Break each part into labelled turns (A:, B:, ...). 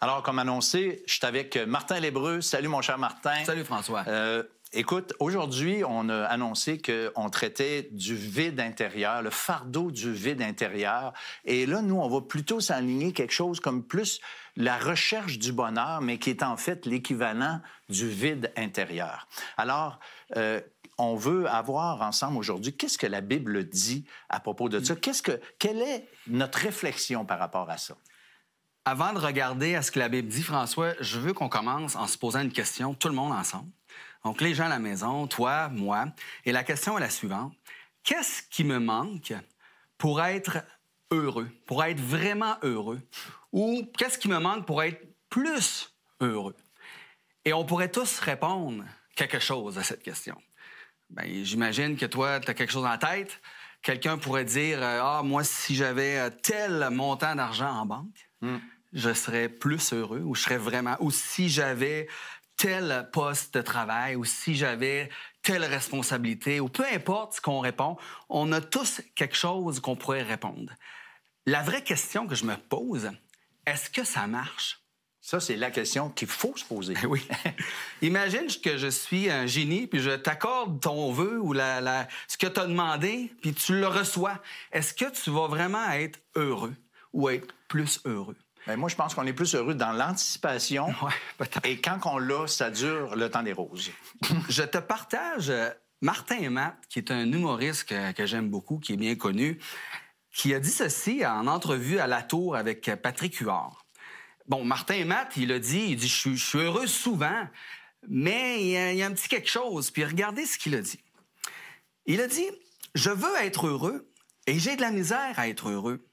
A: Alors, comme annoncé, je suis avec Martin Lébreux. Salut, mon cher Martin. Salut, François. Euh, écoute, aujourd'hui, on a annoncé qu'on traitait du vide intérieur, le fardeau du vide intérieur. Et là, nous, on va plutôt s'aligner quelque chose comme plus la recherche du bonheur, mais qui est en fait l'équivalent du vide intérieur. Alors, euh, on veut avoir ensemble aujourd'hui qu'est-ce que la Bible dit à propos de ça? ce que, quelle est notre
B: réflexion par rapport à ça? Avant de regarder à ce que la Bible dit, François, je veux qu'on commence en se posant une question, tout le monde ensemble. Donc, les gens à la maison, toi, moi. Et la question est la suivante. Qu'est-ce qui me manque pour être heureux, pour être vraiment heureux? Ou qu'est-ce qui me manque pour être plus heureux? Et on pourrait tous répondre quelque chose à cette question. Ben, j'imagine que toi, tu as quelque chose en tête. Quelqu'un pourrait dire, euh, ah, moi, si j'avais euh, tel montant d'argent en banque, hmm je serais plus heureux ou je serais vraiment, ou si j'avais tel poste de travail ou si j'avais telle responsabilité ou peu importe ce qu'on répond, on a tous quelque chose qu'on pourrait répondre. La vraie question que je me pose, est-ce que ça marche? Ça, c'est la question qu'il faut se poser. Ben oui. Imagine que je suis un génie, puis je t'accorde ton vœu ou ce que tu as demandé, puis tu le reçois. Est-ce que tu vas vraiment être heureux ou être plus heureux? moi, je pense qu'on est plus heureux dans l'anticipation. et quand on l'a, ça dure le temps des roses. je te partage euh, Martin Matt, qui est un humoriste que, j'aime beaucoup, qui est bien connu, qui a dit ceci en entrevue à La Tour avec Patrick Huard. Bon, Martin Matt, il a dit, il dit, je, suis heureux souvent, mais il y a un petit quelque chose. Puis regardez ce qu'il a dit. Il a dit, je veux être heureux et j'ai de la misère à être heureux.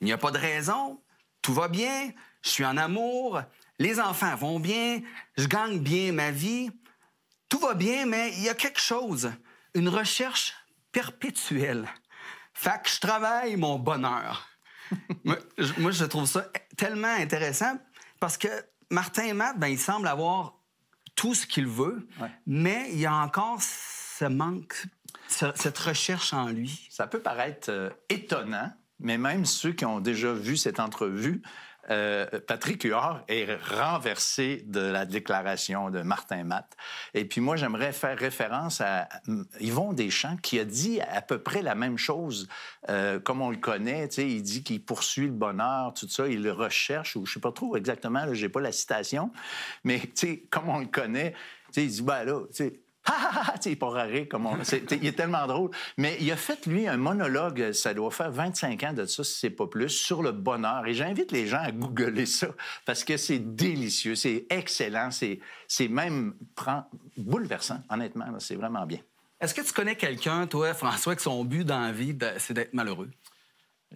B: Il n'y a pas de raison tout va bien, je suis en amour, les enfants vont bien, je gagne bien ma vie, tout va bien, mais il y a quelque chose, une recherche perpétuelle. Fait que je travaille mon bonheur. moi, je, trouve ça tellement intéressant parce que Martin et Matt, ben, il semble avoir tout ce qu'il veut, mais il y a encore ce manque, cette recherche en lui.
A: Ça peut paraître euh, étonnant mais même ceux qui ont déjà vu cette entrevue, euh, Patrick Huard est renversé de la déclaration de Martin Matt. Et puis moi, j'aimerais faire référence à mm, Yvon Deschamps, qui a dit à peu près la même chose, euh, comme on le connaît. Il dit qu'il poursuit le bonheur, tout ça, il le recherche, ou je ne sais pas trop exactement, je n'ai pas la citation, mais comme on le connaît, il dit, ben là, Ah, ah, ah, c'est pas rare comme il est tellement drôle. Mais il a fait, lui, un monologue, ça doit faire 25 ans de ça, si c'est pas plus, sur le bonheur. Et j'invite les gens à googler ça, parce que c'est délicieux, c'est excellent, c'est même bouleversant,
B: honnêtement. C'est vraiment bien. Est-ce que tu connais quelqu'un, toi, François, que son but dans la vie, ben, c'est d'être malheureux?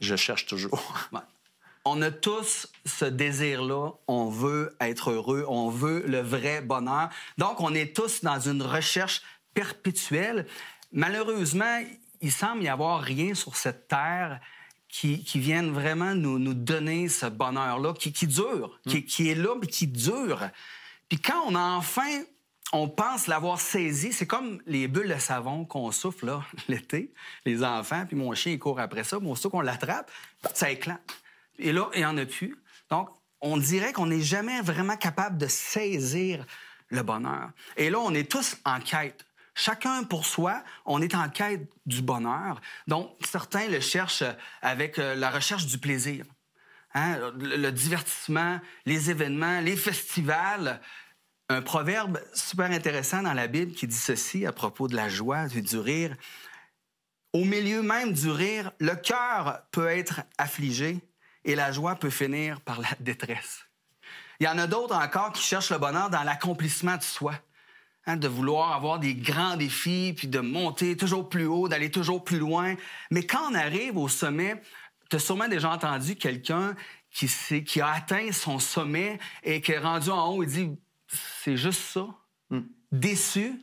B: Je cherche toujours on a tous ce désir-là. On veut être heureux, on veut le vrai bonheur. Donc, on est tous dans une recherche perpétuelle. Malheureusement, il semble y avoir rien sur cette terre qui, vienne vraiment nous, donner ce bonheur-là, qui, dure, mm. qui, est là, mais qui dure. Puis quand on a enfin, on pense l'avoir saisi, c'est comme les bulles de savon qu'on souffle l'été, les enfants, puis mon chien, il court après ça, mais aussitôt qu'on l'attrape, ça éclate. Et là, il n'y en a plus. Donc, on dirait qu'on n'est jamais vraiment capable de saisir le bonheur. Et là, on est tous en quête. Chacun pour soi, on est en quête du bonheur. Donc, certains le cherchent avec euh, la recherche du plaisir. Hein? le divertissement, les événements, les festivals, un proverbe super intéressant dans la Bible qui dit ceci à propos de la joie et du rire. Au milieu même du rire, le cœur peut être affligé, et la joie peut finir par la détresse. Il y en a d'autres encore qui cherchent le bonheur dans l'accomplissement de soi, hein, de vouloir avoir des grands défis, puis de monter toujours plus haut, d'aller toujours plus loin. Mais quand on arrive au sommet, tu as sûrement déjà entendu quelqu'un qui, qui a atteint son sommet et qui est rendu en haut et dit, c'est juste ça, hmm. déçu.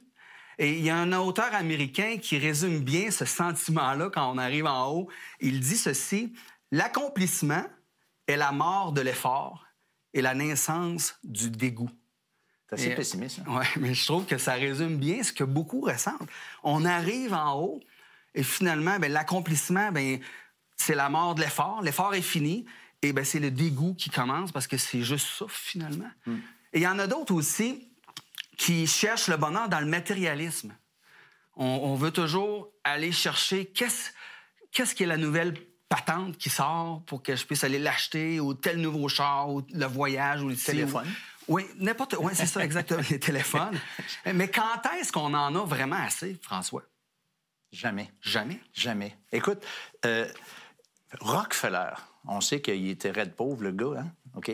B: Et il y a un auteur américain qui résume bien ce sentiment-là quand on arrive en haut. Il dit ceci, l'accomplissement, la mort de l'effort et la naissance du dégoût. C'est assez euh, pessimiste. Hein? Oui, mais je trouve que ça résume bien ce que beaucoup ressentent. On arrive en haut et finalement, ben, l'accomplissement, ben, c'est la mort de l'effort. L'effort est fini et ben, c'est le dégoût qui commence parce que c'est juste ça finalement. Hmm. Et il y en a d'autres aussi qui cherchent le bonheur dans le matérialisme. On, veut toujours aller chercher qu'est-ce, qu'est-ce qui est la nouvelle patente qui sort pour que je puisse aller l'acheter ou tel nouveau char ou le voyage ou le téléphone. Oui, n'importe. Oui, c'est ça, exactement, les téléphones. Mais quand est-ce qu'on en a vraiment assez, François? Jamais. Jamais? Jamais.
A: Écoute, euh, Rockefeller, on sait qu'il était raide pauvre, le gars, hein? OK?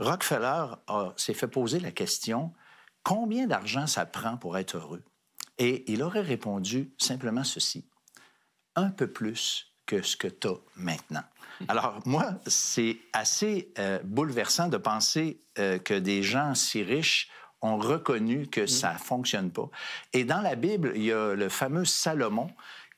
A: Rockefeller s'est fait poser la question combien d'argent ça prend pour être heureux? Et il aurait répondu simplement ceci un peu plus que ce que tu as maintenant. Alors, moi, c'est assez euh, bouleversant de penser euh, que des gens si riches ont reconnu que mm. ça fonctionne pas. Et dans la Bible, il y a le fameux Salomon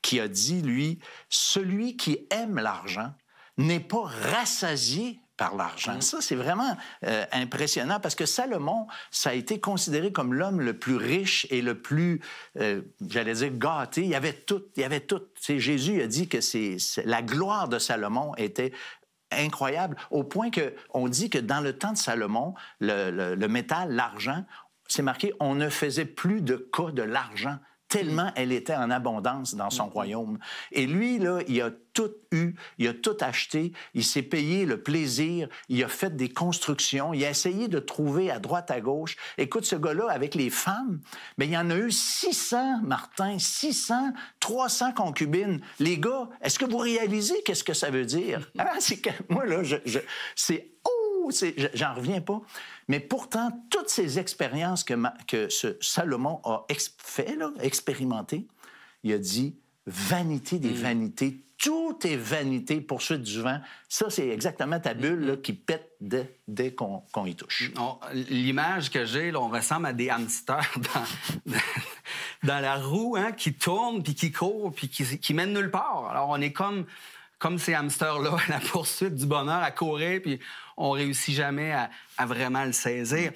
A: qui a dit, lui, Celui qui aime l'argent n'est pas rassasié par l'argent. Mm. Ça, c'est vraiment euh, impressionnant parce que Salomon, ça a été considéré comme l'homme le plus riche et le plus, euh, j'allais dire, gâté. Il y avait tout, il y avait tout. Jésus a dit que c'est la gloire de Salomon était incroyable au point que on dit que dans le temps de Salomon, le, le métal, l'argent, c'est marqué, on ne faisait plus de cas de l'argent tellement elle était en abondance dans son mm-hmm. royaume. Et lui, là, il a tout eu, il a tout acheté, il s'est payé le plaisir, il a fait des constructions, il a essayé de trouver à droite, à gauche. Écoute, ce gars-là, avec les femmes, mais ben, il y en a eu 600, Martin, 600, 300 concubines. Les gars, est-ce que vous réalisez qu'est-ce que ça veut dire? Mm-hmm. Ah, moi, là, je, je c'est... Oh, j'en reviens pas. Mais pourtant, toutes ces expériences que, que Salomon a fait, expérimenté, il a dit vanité des mm. vanités, tout est vanité, poursuite du vent. Ça, c'est exactement ta bulle mm-hmm. qui pète dès, qu'on
B: y touche. Mm, l'image que j'ai, on ressemble à des hamsters dans, dans la roue hein, qui tournent, puis qui courent, puis qui, qui mènent nulle part. Alors, on est comme comme ces hamsters-là, à la poursuite du bonheur, à courir, puis on réussit jamais à, à vraiment le saisir.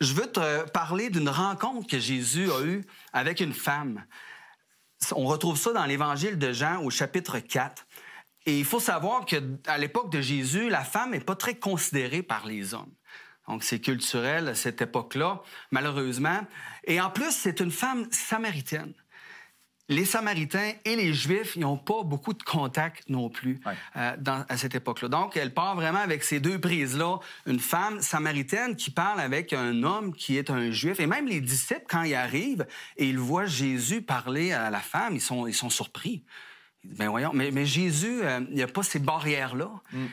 B: Je veux te parler d'une rencontre que Jésus a eue avec une femme. On retrouve ça dans l'Évangile de Jean au chapitre 4. Et il faut savoir qu'à l'époque de Jésus, la femme n'est pas très considérée par les hommes. Donc, c'est culturel à cette époque-là, malheureusement. Et en plus, c'est une femme samaritaine les Samaritains et les Juifs, n'ont pas beaucoup de contacts non plus euh, à cette époque-là. Donc, elle part vraiment avec ces deux prises-là. Une femme samaritaine qui parle avec un homme qui est un Juif. Et même les disciples, quand ils arrivent et ils voient Jésus parler à la femme, ils sont, ils surpris. ben voyons, mais, Jésus, euh, il n'y a pas ces barrières-là. Mm.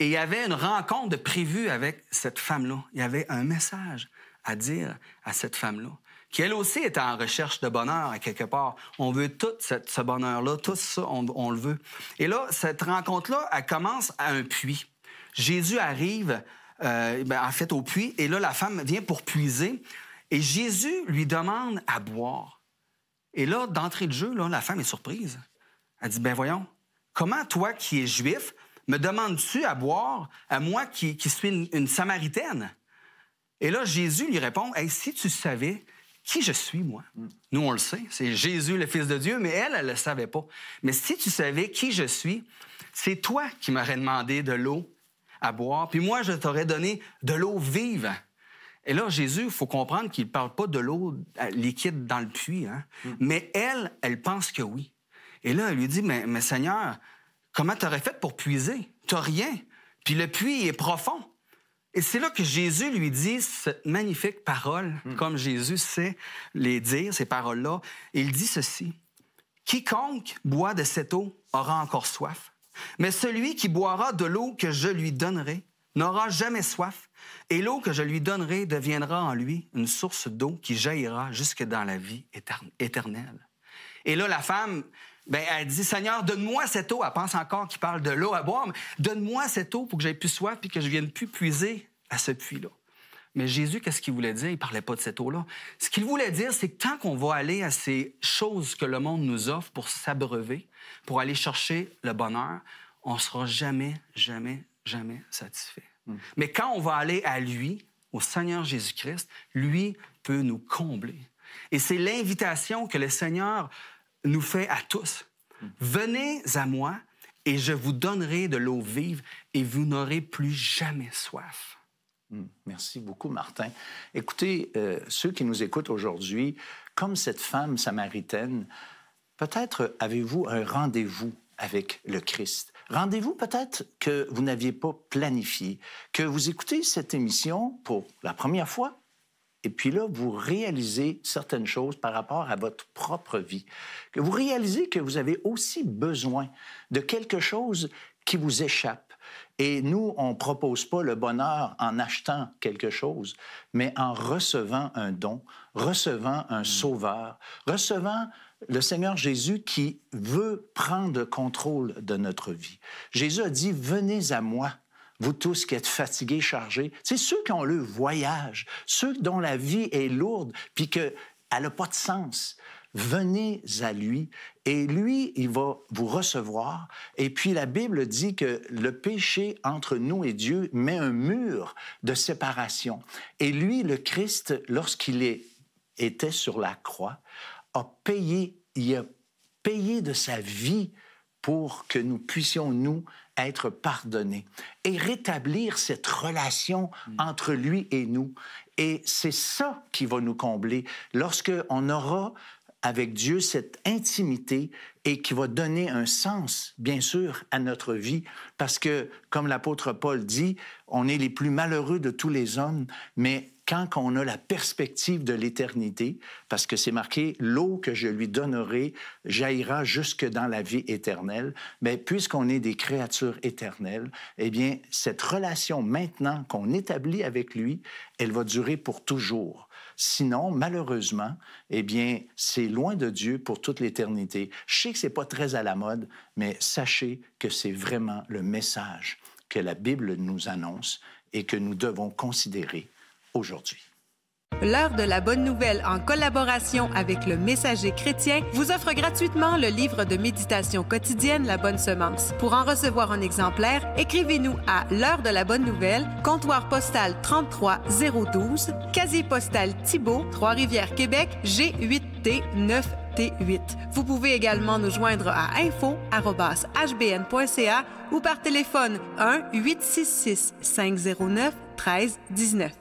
B: Et il y avait une rencontre prévue avec cette femme-là. Il y avait un message à dire à cette femme-là qui elle aussi est en recherche de bonheur à quelque part. On veut tout ce bonheur-là, tout ça, on, le veut. Et là, cette rencontre-là, elle commence à un puits. Jésus arrive, euh, ben, en fait, au puits, et là, la femme vient pour puiser, et Jésus lui demande à boire. Et là, d'entrée de jeu, là, la femme est surprise. Elle dit, ben voyons, comment toi qui es juif, me demandes-tu à boire à moi qui, suis une, Samaritaine? Et là, Jésus lui répond, hey, si tu savais qui je suis, moi? Mm. Nous, on le sait, c'est Jésus, le Fils de Dieu, mais elle, elle ne le savait pas. Mais si tu savais qui je suis, c'est toi qui m'aurais demandé de l'eau à boire, puis moi, je t'aurais donné de l'eau vive. Et là, Jésus, il faut comprendre qu'il ne parle pas de l'eau euh, liquide dans le puits, hein. mm. mais elle, elle pense que oui. Et là, elle lui dit, mais, mais Seigneur, comment t'aurais fait pour puiser? T'as rien. Puis le puits est profond. Et c'est là que Jésus lui dit cette magnifique parole, hmm. comme Jésus sait les dire, ces paroles-là. Il dit ceci, Quiconque boit de cette eau aura encore soif, mais celui qui boira de l'eau que je lui donnerai n'aura jamais soif, et l'eau que je lui donnerai deviendra en lui une source d'eau qui jaillira jusque dans la vie éternelle. Et là, la femme, ben, elle dit Seigneur, donne-moi cette eau. Elle pense encore qu'il parle de l'eau à boire, donne-moi cette eau pour que j'aie plus soif puis que je vienne plus puiser à ce puits-là. Mais Jésus, qu'est-ce qu'il voulait dire? Il parlait pas de cette eau-là. Ce qu'il voulait dire, c'est que tant qu'on va aller à ces choses que le monde nous offre pour s'abreuver, pour aller chercher le bonheur, on ne sera jamais, jamais, jamais satisfait. Hmm. Mais quand on va aller à lui, au Seigneur Jésus-Christ, lui peut nous combler. Et c'est l'invitation que le Seigneur nous fait à tous. Venez à moi et je vous donnerai de l'eau vive et vous n'aurez plus jamais soif. Hmm,
A: merci beaucoup, Martin. Écoutez, euh, ceux qui nous écoutent aujourd'hui, comme cette femme samaritaine, peut-être avez-vous un rendez-vous avec le Christ. Rendez-vous peut-être que vous n'aviez pas planifié, que vous écoutez cette émission pour la première fois et puis là, vous réalisez certaines choses par rapport à votre propre vie, que vous réalisez que vous avez aussi besoin de quelque chose qui vous échappe. Et nous, on ne propose pas le bonheur en achetant quelque chose, mais en recevant un don, recevant un mm. sauveur, recevant le Seigneur Jésus qui veut prendre contrôle de notre vie. Jésus a dit, venez à moi vous tous qui êtes fatigués, chargés, c'est ceux qui ont le voyage, ceux dont la vie est lourde, puis qu'elle n'a pas de sens. Venez à lui et lui, il va vous recevoir. Et puis la Bible dit que le péché entre nous et Dieu met un mur de séparation. Et lui, le Christ, lorsqu'il était sur la croix, a payé, il a payé de sa vie pour que nous puissions, nous, être pardonnés et rétablir cette relation mm. entre lui et nous. Et c'est ça qui va nous combler lorsque on aura avec Dieu cette intimité et qui va donner un sens, bien sûr, à notre vie, parce que, comme l'apôtre Paul dit, on est les plus malheureux de tous les hommes, mais quand on a la perspective de l'éternité, parce que c'est marqué l'eau que je lui donnerai jaillira jusque dans la vie éternelle, mais puisqu'on est des créatures éternelles, eh bien, cette relation maintenant qu'on établit avec lui, elle va durer pour toujours. Sinon, malheureusement, eh bien, c'est loin de Dieu pour toute l'éternité. Je sais que c'est pas très à la mode, mais sachez que c'est vraiment le message que la Bible nous annonce et que nous devons considérer aujourd'hui.
B: L'heure de la bonne nouvelle, en collaboration avec le Messager chrétien, vous offre gratuitement le livre de méditation quotidienne La Bonne Semence. Pour en recevoir un exemplaire, écrivez-nous à l'heure de la bonne nouvelle, comptoir postal 33012, casier postal Thibault, Trois-Rivières, Québec, G8T9T8. Vous pouvez également nous joindre à info@hbn.ca ou par téléphone 1 866 509 1319.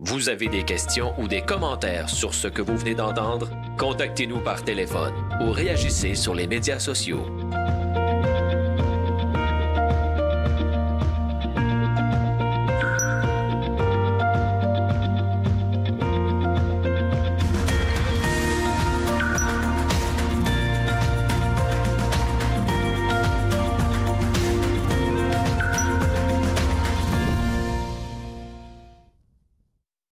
B: Vous avez des questions ou des commentaires sur ce que vous venez d'entendre? Contactez-nous par téléphone ou réagissez sur les médias sociaux.